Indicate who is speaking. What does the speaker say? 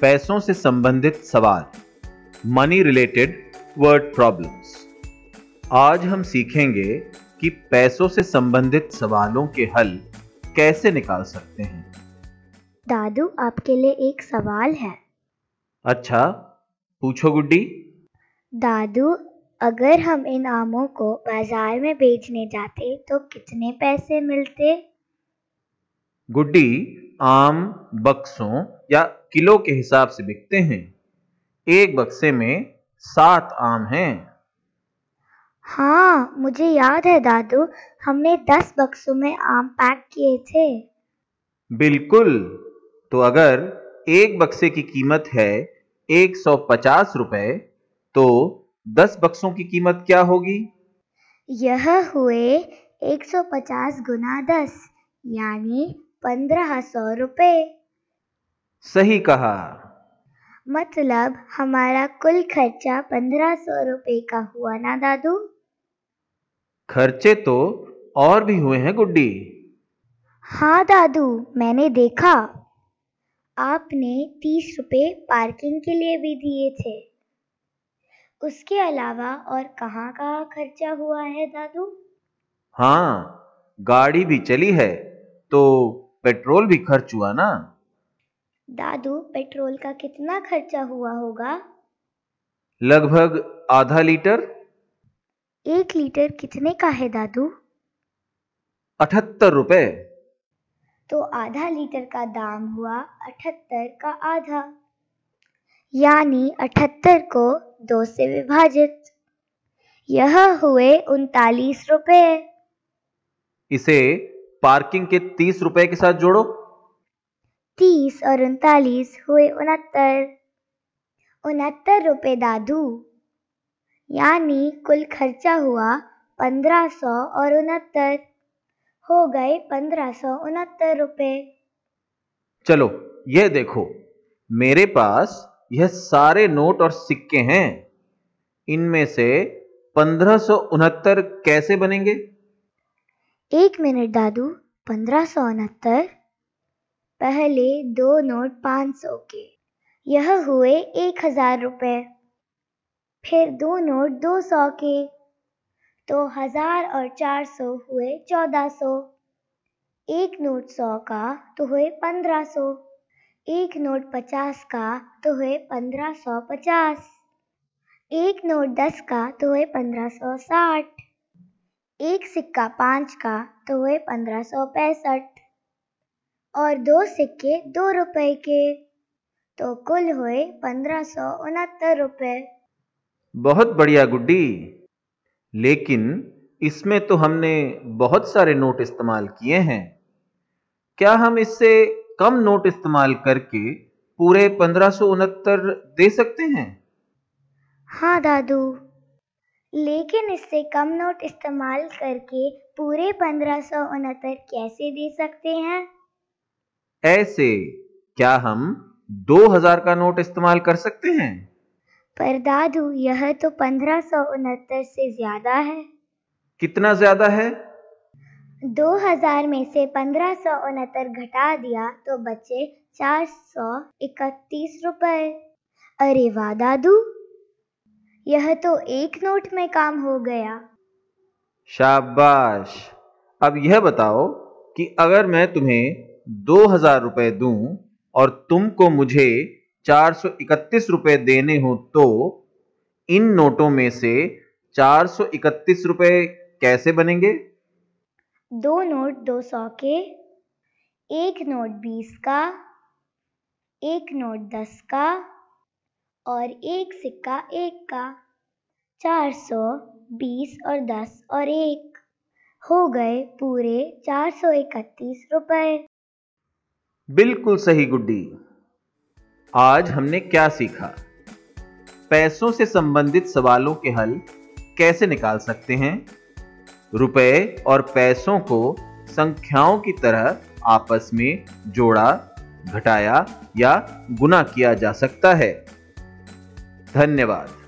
Speaker 1: पैसों से संबंधित सवाल मनी रिलेटेड वर्ड प्रॉब्लम्स आज हम सीखेंगे कि पैसों से संबंधित सवालों के हल कैसे निकाल सकते हैं
Speaker 2: दादू आपके लिए एक सवाल है
Speaker 1: अच्छा पूछो गुड्डी
Speaker 2: दादू अगर हम इन आमों को बाजार में बेचने जाते तो कितने पैसे मिलते
Speaker 1: गुड्डी आम बक्सों या किलो के हिसाब से बिकते हैं एक बक्से में सात आम हैं
Speaker 2: हाँ मुझे याद है दादू हमने दस बक्सों में आम पैक किए थे
Speaker 1: बिल्कुल तो अगर एक बक्से की कीमत है एक सौ पचास रुपए तो दस बक्सों की कीमत क्या होगी
Speaker 2: यह हुए एक सौ पचास गुना दस यानी पंद्रह सौ रुपए
Speaker 1: सही कहा
Speaker 2: मतलब हमारा कुल खर्चा पंद्रह सौ रुपए का हुआ ना दादू
Speaker 1: खर्चे तो और भी हुए हैं गुड्डी
Speaker 2: हाँ दादू मैंने देखा आपने तीस रुपए पार्किंग के लिए भी दिए थे उसके अलावा और कहाँ कहाँ खर्चा हुआ है दादू
Speaker 1: हाँ गाड़ी भी चली है तो पेट्रोल भी खर्च हुआ ना
Speaker 2: दादू पेट्रोल का कितना खर्चा हुआ होगा
Speaker 1: लगभग आधा लीटर
Speaker 2: एक लीटर कितने का है दादू
Speaker 1: अठहत्तर रुपए
Speaker 2: तो आधा लीटर का दाम हुआ अठहत्तर का आधा यानी अठहत्तर को दो से विभाजित यह हुए उनतालीस रुपए
Speaker 1: इसे पार्किंग के तीस रुपए के साथ जोड़ो
Speaker 2: तीस और उनतालीस हुए उनहत्तर उनहत्तर रुपए दादू यानी कुल खर्चा हुआ पंद्रह सौ और उनहत्तर हो गए पंद्रह सौ उनहत्तर रुपए
Speaker 1: चलो यह देखो मेरे पास यह सारे नोट और सिक्के हैं इनमें से पंद्रह सौ उनहत्तर कैसे बनेंगे एक मिनट
Speaker 2: दादू पंद्रह सौ उनहत्तर पहले दो नोट पाँच सौ के यह हुए एक हजार रुपये फिर दो नोट दो सौ के तो हजार और चार सौ हुए चौदह सौ एक नोट सौ का तो हुए पंद्रह सौ एक नोट पचास का तो हुए पंद्रह सौ पचास एक नोट दस का तो हुए पंद्रह सौ साठ एक सिक्का पाँच का तो हुए पंद्रह सौ पैंसठ और दो सिक्के दो रुपए के तो कुल हुए पंद्रह सौ उनहत्तर रुपए
Speaker 1: बहुत बढ़िया गुड्डी लेकिन इसमें तो हमने बहुत सारे नोट इस्तेमाल किए हैं क्या हम इससे कम नोट इस्तेमाल करके पूरे पंद्रह सौ उनहत्तर दे सकते हैं
Speaker 2: हाँ दादू लेकिन इससे कम नोट इस्तेमाल करके पूरे पंद्रह सौ उनहत्तर कैसे दे सकते हैं
Speaker 1: ऐसे क्या हम दो हजार का नोट इस्तेमाल कर सकते हैं
Speaker 2: पर दादू यह तो पंद्रह सौ उनहत्तर से ज्यादा है
Speaker 1: कितना ज्यादा है
Speaker 2: दो हजार में से पंद्रह सौ उनहत्तर घटा दिया तो बचे चार सौ इकतीस रुपए अरे वाह दादू यह तो एक नोट में काम हो गया
Speaker 1: शाबाश अब यह बताओ कि अगर मैं तुम्हें दो हजार रुपए दू और तुमको मुझे चार सौ इकतीस रुपए देने हो तो इन नोटों में से चार सौ इकतीस रुपए कैसे बनेंगे दो
Speaker 2: नोट दो सौ के एक नोट बीस का एक नोट दस का और एक सिक्का एक का चार सौ बीस और दस और एक हो गए पूरे चार सौ इकतीस रुपए
Speaker 1: बिल्कुल सही गुड्डी आज हमने क्या सीखा पैसों से संबंधित सवालों के हल कैसे निकाल सकते हैं रुपए और पैसों को संख्याओं की तरह आपस में जोड़ा घटाया या गुना किया जा सकता है धन्यवाद